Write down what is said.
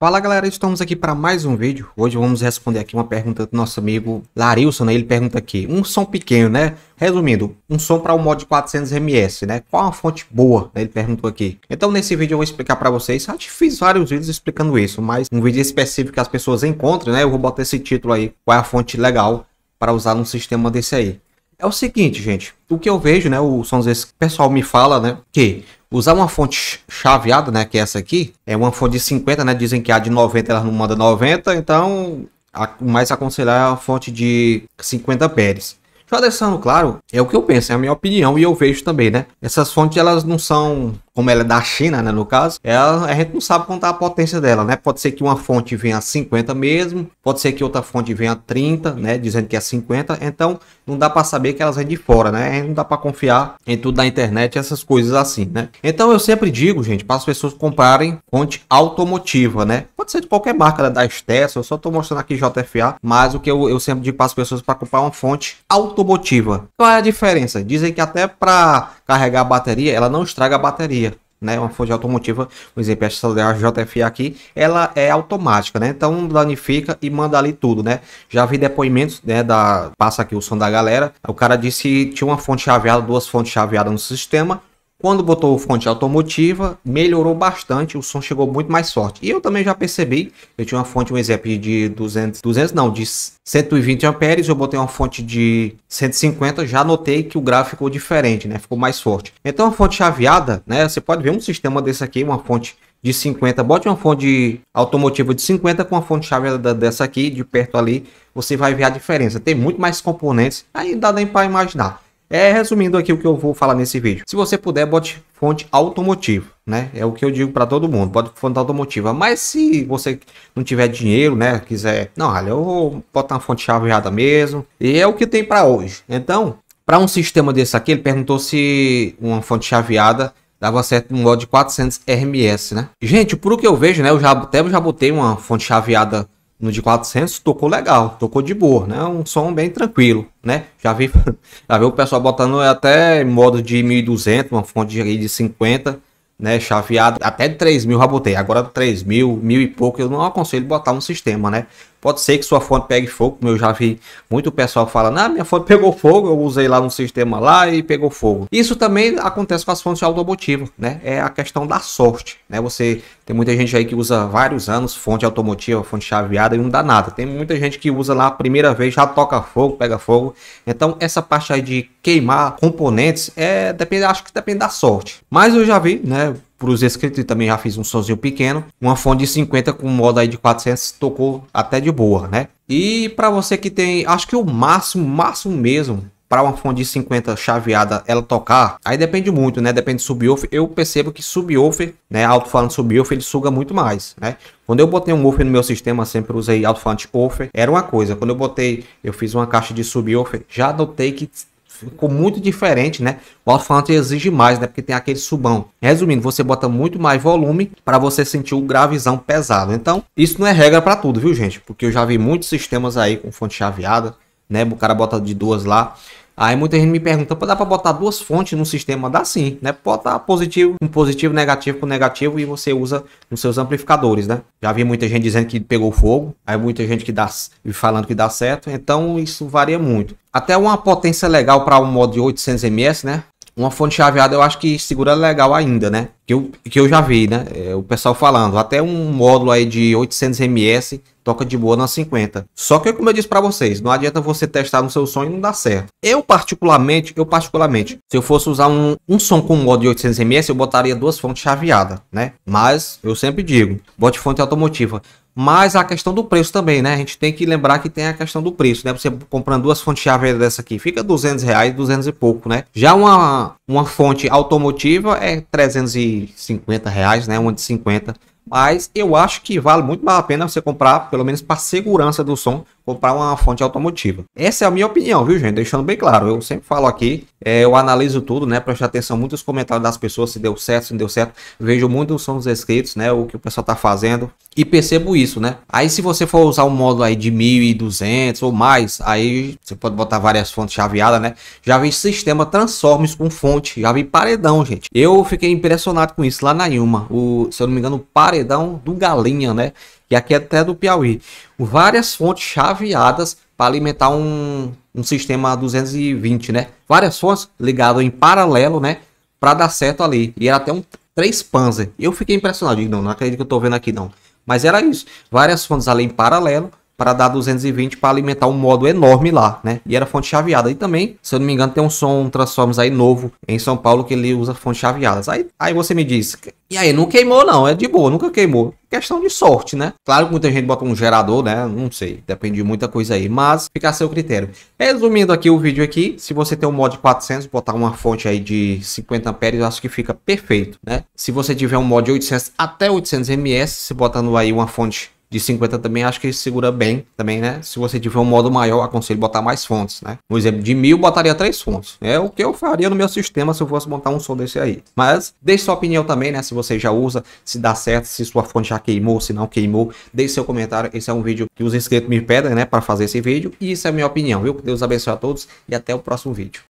Fala galera, estamos aqui para mais um vídeo. Hoje vamos responder aqui uma pergunta do nosso amigo Larilson, né? ele pergunta aqui, um som pequeno, né? Resumindo, um som para um mod 400ms, né? Qual a fonte boa? Né? Ele perguntou aqui. Então nesse vídeo eu vou explicar para vocês, já fiz vários vídeos explicando isso, mas um vídeo específico que as pessoas encontram, né? Eu vou botar esse título aí, qual é a fonte legal para usar num sistema desse aí. É o seguinte, gente, o que eu vejo, né, o som Sons pessoal me fala, né, que Usar uma fonte chaveada, né, que é essa aqui, é uma fonte de 50, né, dizem que a de 90 ela não manda 90, então a, mais aconselhar é a fonte de 50 pérez. Já deixando claro, é o que eu penso, é a minha opinião e eu vejo também, né? Essas fontes elas não são como ela é da China, né, no caso, ela, a gente não sabe quanto é a potência dela, né? Pode ser que uma fonte venha a 50 mesmo, pode ser que outra fonte venha a 30, né, dizendo que é 50, então não dá para saber que elas vêm de fora, né? Não dá para confiar em tudo da internet, essas coisas assim, né? Então eu sempre digo, gente, para as pessoas comprarem fonte automotiva, né? Pode ser de qualquer marca né, da Estessa, eu só tô mostrando aqui JFA, mas o que eu, eu sempre digo para as pessoas para comprar uma fonte automotiva. Qual é a diferença? Dizem que até para carregar a bateria, ela não estraga a bateria. Né, uma fonte automotiva, por exemplo, essa JFA aqui, ela é automática, né? Então danifica e manda ali tudo, né? Já vi depoimentos, né? Da passa aqui o som da galera. O cara disse que tinha uma fonte chaveada, duas fontes chaveadas no sistema. Quando botou fonte automotiva, melhorou bastante, o som chegou muito mais forte. E eu também já percebi, eu tinha uma fonte, um exemplo de 200, 200 não, de 120 amperes, eu botei uma fonte de 150, já notei que o gráfico ficou diferente, né? Ficou mais forte. Então a fonte chaveada, né? Você pode ver um sistema desse aqui, uma fonte de 50, bote uma fonte automotiva de 50 com a fonte chaveada dessa aqui, de perto ali, você vai ver a diferença. Tem muito mais componentes, aí dá nem para imaginar. É resumindo aqui o que eu vou falar nesse vídeo. Se você puder, bote fonte automotiva, né? É o que eu digo para todo mundo, bote fonte automotiva. Mas se você não tiver dinheiro, né, quiser, não, olha, eu vou botar uma fonte chaveada mesmo. E é o que tem para hoje. Então, para um sistema desse aqui, ele perguntou se uma fonte chaveada dava certo no modo de 400 RMS, né? Gente, por o que eu vejo, né, eu já até eu já botei uma fonte chaveada no de 400 tocou legal, tocou de boa, né? Um som bem tranquilo, né? Já vi, já vi o pessoal botando até modo de 1200, uma fonte de 50, né? Chaveado, até 3000 já botei. Agora 3000, mil e pouco, eu não aconselho botar um sistema, né? Pode ser que sua fonte pegue fogo, como eu já vi muito pessoal falando, ah, minha fonte pegou fogo, eu usei lá no sistema lá e pegou fogo. Isso também acontece com as fontes automotivas, né? É a questão da sorte, né? Você tem muita gente aí que usa vários anos fonte automotiva, fonte chaveada e não dá nada. Tem muita gente que usa lá a primeira vez, já toca fogo, pega fogo. Então essa parte aí de queimar componentes é depende, acho que depende da sorte. Mas eu já vi, né? para os escritos, também já fiz um sozinho pequeno. Uma fonte de 50 com modo aí de 400 tocou até de boa, né? E para você que tem, acho que o máximo, máximo mesmo, para uma fonte de 50 chaveada ela tocar, aí depende muito, né? Depende do subwoofer. Eu percebo que subwoofer, né, alto-falante subwoofer, ele suga muito mais, né? Quando eu botei um woofer no meu sistema, sempre usei alto-falante woofer, era uma coisa. Quando eu botei, eu fiz uma caixa de subwoofer, já notei que ficou muito diferente, né? O alto-falante exige mais, né? Porque tem aquele subão. Resumindo, você bota muito mais volume para você sentir o gravizão pesado. Então, isso não é regra para tudo, viu, gente? Porque eu já vi muitos sistemas aí com fonte chaveada, né? O cara bota de duas lá Aí muita gente me pergunta, dá para botar duas fontes num sistema? Dá sim, né? Bota positivo com positivo, negativo com negativo e você usa nos seus amplificadores, né? Já vi muita gente dizendo que pegou fogo, aí muita gente que dá falando que dá certo, então isso varia muito. Até uma potência legal para um modo de 800 ms, né? uma fonte chaveada eu acho que segura legal ainda, né? Que eu, que eu já vi, né? É, o pessoal falando. Até um módulo aí de 800 ms toca de boa na 50. Só que, como eu disse para vocês, não adianta você testar no seu som e não dá certo. Eu, particularmente, eu particularmente, se eu fosse usar um, um som com um modo de 800 ms eu botaria duas fontes chaveadas, né? Mas, eu sempre digo, bote fonte automotiva. Mas a questão do preço também, né? A gente tem que lembrar que tem a questão do preço, né? Você comprando duas fontes chave dessa aqui, fica 200 reais, 200 e pouco, né? Já uma, uma fonte automotiva é 350 reais, né? Uma de 50. Mas eu acho que vale muito mais a pena você comprar, pelo menos para segurança do som, comprar uma fonte automotiva. Essa é a minha opinião, viu, gente? Deixando bem claro, eu sempre falo aqui, é, eu analiso tudo, né? Preste atenção muitos comentários das pessoas, se deu certo, se não deu certo. Vejo muitos são os inscritos, né? O que o pessoal tá fazendo e percebo isso, né? Aí se você for usar um módulo aí de 1200 ou mais, aí você pode botar várias fontes chaveadas, né? Já vi sistema transformes com fonte, já vi paredão, gente. Eu fiquei impressionado com isso lá na Yuma, o, se eu não me engano, paredão do Galinha, né? E aqui é até do Piauí várias fontes chaveadas para alimentar um, um sistema 220, né? Várias fontes ligadas em paralelo, né? Para dar certo ali. E era até um 3 Panzer. Eu fiquei impressionado. não, não acredito que eu tô vendo aqui, não. Mas era isso. Várias fontes ali em paralelo para dar 220 para alimentar um modo enorme lá, né? E era fonte chaveada. E também, se eu não me engano, tem um som um Transformers aí novo em São Paulo que ele usa fontes chaveadas. Aí, aí você me diz, e aí, não queimou não, é de boa, nunca queimou. Questão de sorte, né? Claro que muita gente bota um gerador, né? Não sei, depende de muita coisa aí, mas fica a seu critério. Resumindo aqui o vídeo aqui, se você tem um mod 400, botar uma fonte aí de 50 amperes, eu acho que fica perfeito, né? Se você tiver um mod 800 até 800 ms, se botando aí uma fonte de 50 também acho que segura bem também, né? Se você tiver um modo maior, aconselho botar mais fontes, né? por exemplo de mil, botaria três fontes. É o que eu faria no meu sistema se eu fosse montar um som desse aí. Mas deixe sua opinião também, né? Se você já usa, se dá certo, se sua fonte já queimou, se não queimou, deixe seu comentário. Esse é um vídeo que os inscritos me pedem, né? Para fazer esse vídeo. E isso é a minha opinião, viu? Deus abençoe a todos e até o próximo vídeo.